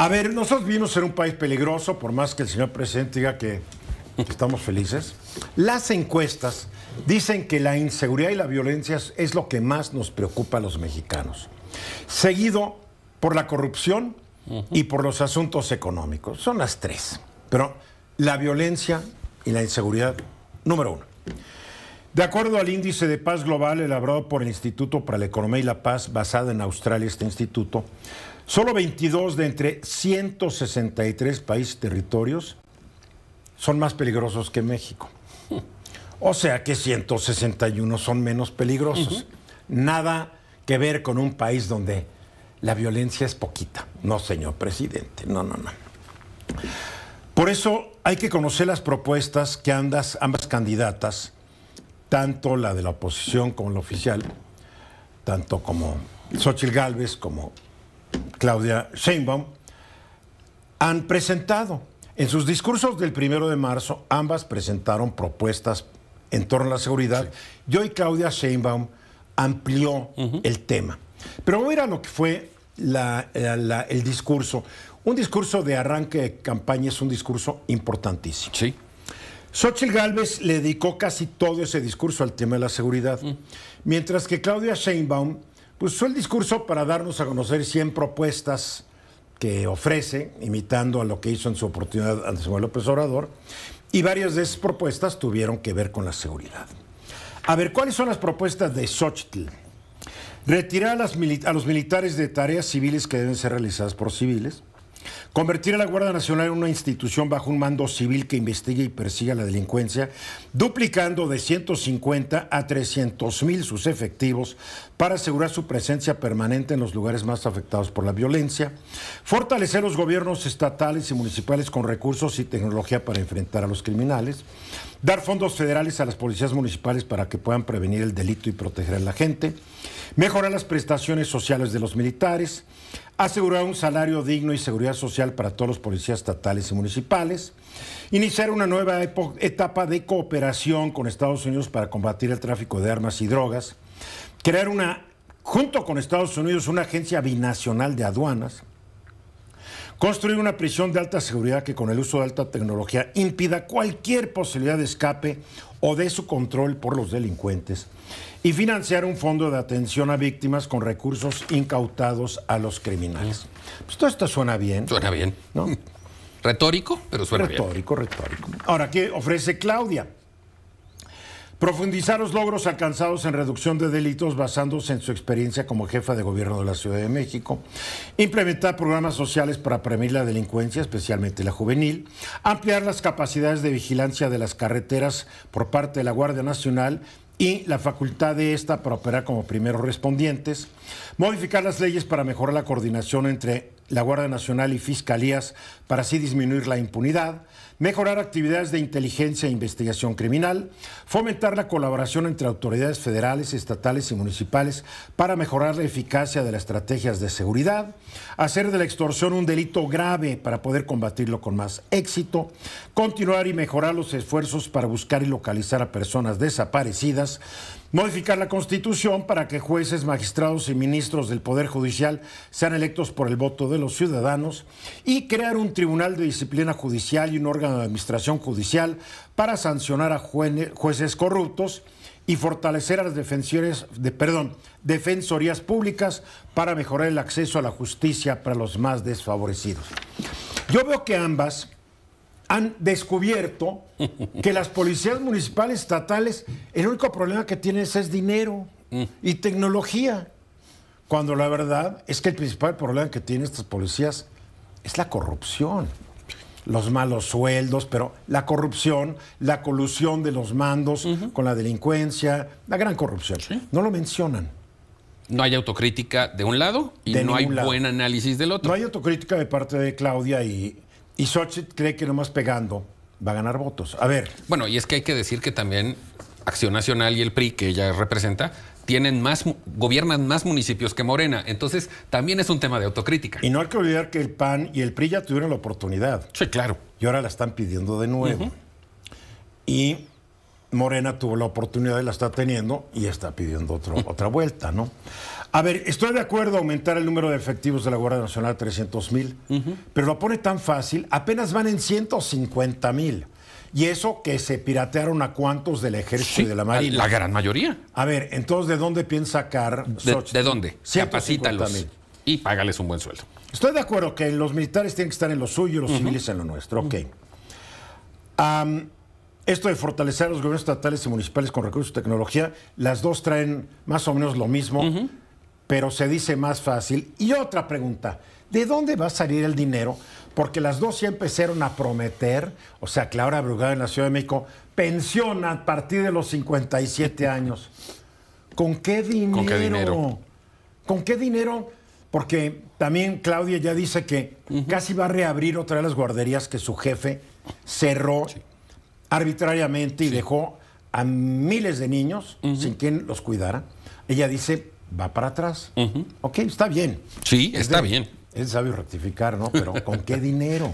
A ver, nosotros vimos en un país peligroso, por más que el señor presidente diga que estamos felices. Las encuestas dicen que la inseguridad y la violencia es lo que más nos preocupa a los mexicanos, seguido por la corrupción y por los asuntos económicos. Son las tres. Pero la violencia y la inseguridad, número uno. De acuerdo al índice de paz global elaborado por el Instituto para la Economía y la Paz, basado en Australia, este instituto, Solo 22 de entre 163 países territorios son más peligrosos que México. O sea que 161 son menos peligrosos. Nada que ver con un país donde la violencia es poquita. No, señor presidente, no, no, no. Por eso hay que conocer las propuestas que ambas, ambas candidatas, tanto la de la oposición como la oficial, tanto como Xochitl Gálvez como Claudia Sheinbaum, han presentado. En sus discursos del primero de marzo, ambas presentaron propuestas en torno a la seguridad. Yo Y Claudia Sheinbaum amplió el tema. Pero mira lo que fue eh, el discurso. Un discurso de arranque de campaña es un discurso importantísimo. Sí. Xochitl Gálvez le dedicó casi todo ese discurso al tema de la seguridad, mientras que Claudia Sheinbaum pues el discurso para darnos a conocer 100 propuestas que ofrece, imitando a lo que hizo en su oportunidad Andrés Manuel López Obrador, y varias de esas propuestas tuvieron que ver con la seguridad. A ver, ¿cuáles son las propuestas de Xochitl? Retirar a los militares de tareas civiles que deben ser realizadas por civiles, Convertir a la Guardia Nacional en una institución bajo un mando civil que investigue y persiga la delincuencia, duplicando de 150 a 300 mil sus efectivos para asegurar su presencia permanente en los lugares más afectados por la violencia, fortalecer los gobiernos estatales y municipales con recursos y tecnología para enfrentar a los criminales, dar fondos federales a las policías municipales para que puedan prevenir el delito y proteger a la gente, mejorar las prestaciones sociales de los militares, asegurar un salario digno y seguridad social para todos los policías estatales y municipales, iniciar una nueva etapa de cooperación con Estados Unidos para combatir el tráfico de armas y drogas, crear una, junto con Estados Unidos, una agencia binacional de aduanas, Construir una prisión de alta seguridad que con el uso de alta tecnología impida cualquier posibilidad de escape o de su control por los delincuentes. Y financiar un fondo de atención a víctimas con recursos incautados a los criminales. Pues todo esto suena bien. Suena bien. Retórico, pero suena bien. Retórico, retórico. Ahora, ¿qué ofrece Claudia? Profundizar los logros alcanzados en reducción de delitos basándose en su experiencia como jefa de gobierno de la Ciudad de México. Implementar programas sociales para prevenir la delincuencia, especialmente la juvenil. Ampliar las capacidades de vigilancia de las carreteras por parte de la Guardia Nacional y la facultad de esta para operar como primeros respondientes, modificar las leyes para mejorar la coordinación entre la Guardia Nacional y fiscalías para así disminuir la impunidad, mejorar actividades de inteligencia e investigación criminal, fomentar la colaboración entre autoridades federales, estatales y municipales para mejorar la eficacia de las estrategias de seguridad, hacer de la extorsión un delito grave para poder combatirlo con más éxito, continuar y mejorar los esfuerzos para buscar y localizar a personas desaparecidas, Modificar la Constitución para que jueces, magistrados y ministros del Poder Judicial sean electos por el voto de los ciudadanos y crear un tribunal de disciplina judicial y un órgano administración judicial para sancionar a jueces corruptos y fortalecer a las defensores, de, perdón, defensorías públicas para mejorar el acceso a la justicia para los más desfavorecidos. Yo veo que ambas han descubierto que las policías municipales estatales, el único problema que tienen es dinero y tecnología, cuando la verdad es que el principal problema que tienen estas policías es la corrupción los malos sueldos, pero la corrupción, la colusión de los mandos con la delincuencia, la gran corrupción. No lo mencionan. No hay autocrítica de un lado y no hay buen análisis del otro. No hay autocrítica de parte de Claudia y, y cree que nomás pegando va a ganar votos. A ver. Bueno, y es que hay que decir que también Acción Nacional y el PRI, que ella representa, tienen más, gobiernan más municipios que Morena. Entonces, también es un tema de autocrítica. Y no hay que olvidar que el PAN y el PRI ya tuvieron la oportunidad. Sí, claro. Y ahora la están pidiendo de nuevo. Y Morena tuvo la oportunidad y la está teniendo y está pidiendo otra vuelta, ¿no? A ver, estoy de acuerdo en aumentar el número de efectivos de la Guardia Nacional a 300 mil, pero lo pone tan fácil, apenas van en 150 mil. Y eso que se piratearon a cuantos del ejército y de la marina. La gran mayoría. A ver, entonces, ¿de dónde piensa sacar? ¿De, ¿De, dónde? Capacítalos y págales un buen sueldo. Estoy de acuerdo que los militares tienen que estar en lo suyo y los civiles en lo nuestro. Ok. esto de fortalecer a los gobiernos estatales y municipales con recursos y tecnología, las dos traen más o menos lo mismo pero se dice más fácil. Y otra pregunta, ¿de dónde va a salir el dinero? Porque las dos ya empezaron a prometer, o sea, Clara Brugada en la Ciudad de México, pensión a partir de los 57 años. ¿Con qué dinero? ¿Con qué dinero? ¿Con qué dinero? Porque también Claudia ya dice que casi va a reabrir otra de las guarderías que su jefe cerró arbitrariamente y dejó a miles de niños sin quien los cuidara. Ella dice, va para atrás. Ok, está bien. Sí, está bien. Es sabio rectificar, ¿no? Pero ¿con qué dinero?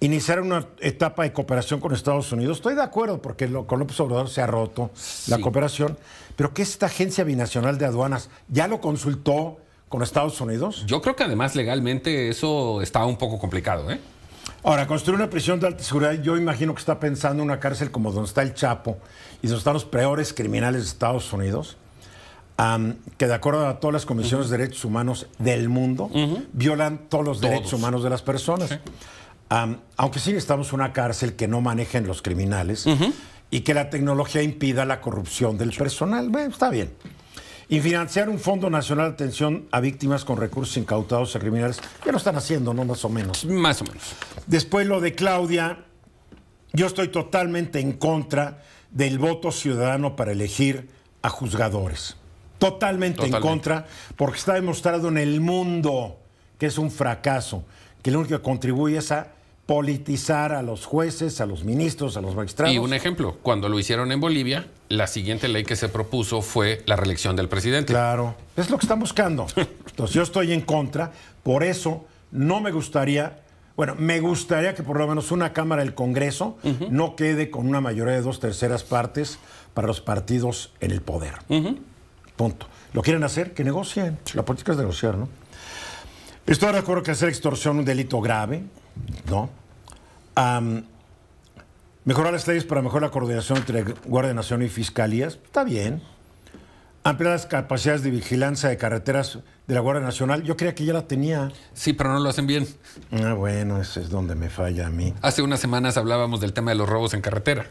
iniciar una etapa de cooperación con Estados Unidos. Estoy de acuerdo porque con López Obrador se ha roto la cooperación, pero ¿qué esta agencia binacional de aduanas? ¿Ya lo consultó con Estados Unidos? Yo creo que además legalmente eso está un poco complicado, ¿eh? Ahora, construir una prisión de alta seguridad, yo imagino que está pensando en una cárcel como donde está el Chapo y donde están los peores criminales de Estados Unidos, que de acuerdo a todas las comisiones de derechos humanos del mundo, violan todos los derechos humanos de las personas. aunque sí necesitamos una cárcel que no manejen los criminales y que la tecnología impida la corrupción del personal. Bueno, está bien y financiar un Fondo Nacional de Atención a Víctimas con recursos incautados a criminales. Ya lo están haciendo, ¿no? Más o menos. Más o menos. Después lo de Claudia, yo estoy totalmente en contra del voto ciudadano para elegir a juzgadores. totalmente. en contra, porque está demostrado en el mundo que es un fracaso, que lo único que contribuye es a politizar a los jueces, a los ministros, a los magistrados. Y un ejemplo, cuando lo hicieron en Bolivia, la siguiente ley que se propuso fue la reelección del presidente. Claro, es lo que están buscando. Entonces yo estoy en contra, por eso no me gustaría, bueno, me gustaría que por lo menos una Cámara del Congreso no quede con una mayoría de dos terceras partes para los partidos en el poder. Punto. ¿Lo quieren hacer? Que negocien. La política es negociar, ¿no? Estoy de acuerdo que hacer extorsión un delito grave ¿no? mejorar las leyes para mejorar la coordinación entre Guardia Nacional y Fiscalías, está bien. Ampliar las capacidades de vigilancia de carreteras de la Guardia Nacional. Yo creía que ya la tenía. Sí, pero no lo hacen bien. Ah, bueno, ese es donde me falla a mí. Hace unas semanas hablábamos del tema de los robos en carretera.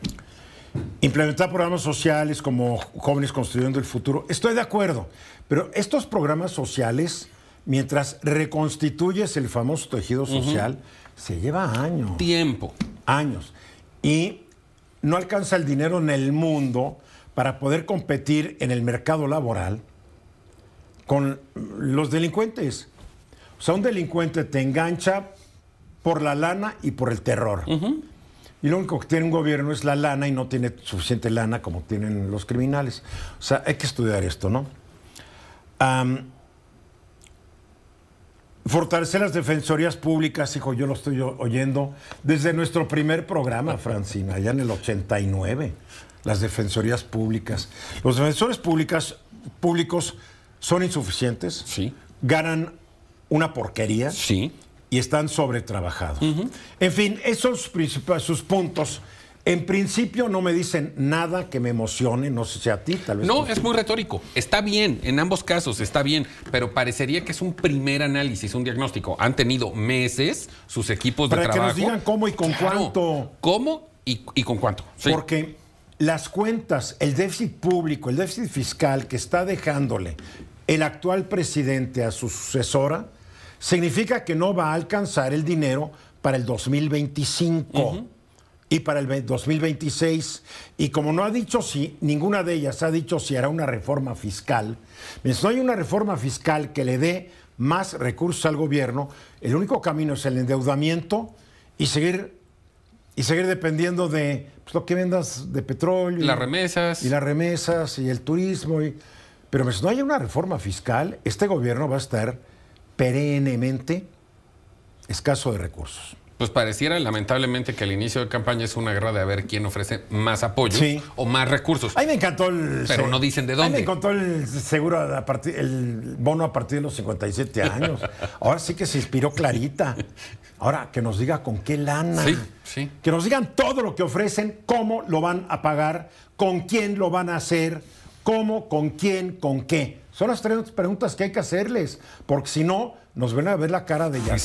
Implementar programas sociales como Jóvenes Construyendo el Futuro. Estoy de acuerdo, pero estos programas sociales mientras reconstituyes el famoso tejido social, se lleva años. Tiempo. Años. Y no alcanza el dinero en el mundo para poder competir en el mercado laboral con los delincuentes. O sea, un delincuente te engancha por la lana y por el terror. Y lo único que tiene un gobierno es la lana y no tiene suficiente lana como tienen los criminales. O sea, hay que estudiar esto, ¿no? Fortalecer las defensorías públicas, hijo, yo lo estoy oyendo desde nuestro primer programa, Francina, allá en el 89, las defensorías públicas. Los defensores públicos son insuficientes, sí. ganan una porquería sí. y están sobretrabajados. En fin, esos sus puntos en principio no me dicen nada que me emocione, no sé si a ti tal vez. No, es muy retórico. Está bien, en ambos casos está bien, pero parecería que es un primer análisis, un diagnóstico. Han tenido meses sus equipos de trabajo. Para que nos digan cómo y con cuánto. ¿Cómo y, con cuánto? Porque las cuentas, el déficit público, el déficit fiscal que está dejándole el actual presidente a su sucesora, significa que no va a alcanzar el dinero para el 2025 y para el 2026. Y como no ha dicho si, ninguna de ellas ha dicho si hará una reforma fiscal, si no hay una reforma fiscal que le dé más recursos al gobierno, el único camino es el endeudamiento y seguir y seguir dependiendo de pues, lo que vendas de petróleo. Y las remesas. Y las remesas y el turismo. Y... Pero si no hay una reforma fiscal, este gobierno va a estar perennemente escaso de recursos pues pareciera lamentablemente que el inicio de campaña es una guerra de a ver quién ofrece más apoyo o más recursos. Ahí me encantó el... Pero no dicen de dónde. Ahí me encantó el seguro, a partir, el bono a partir de los 57 años. Ahora sí que se inspiró Clarita. Ahora, que nos diga con qué lana. Sí, sí. Que nos digan todo lo que ofrecen, cómo lo van a pagar, con quién lo van a hacer, cómo, con quién, con qué. Son las tres preguntas que hay que hacerles, porque si no, nos van a ver la cara de ya.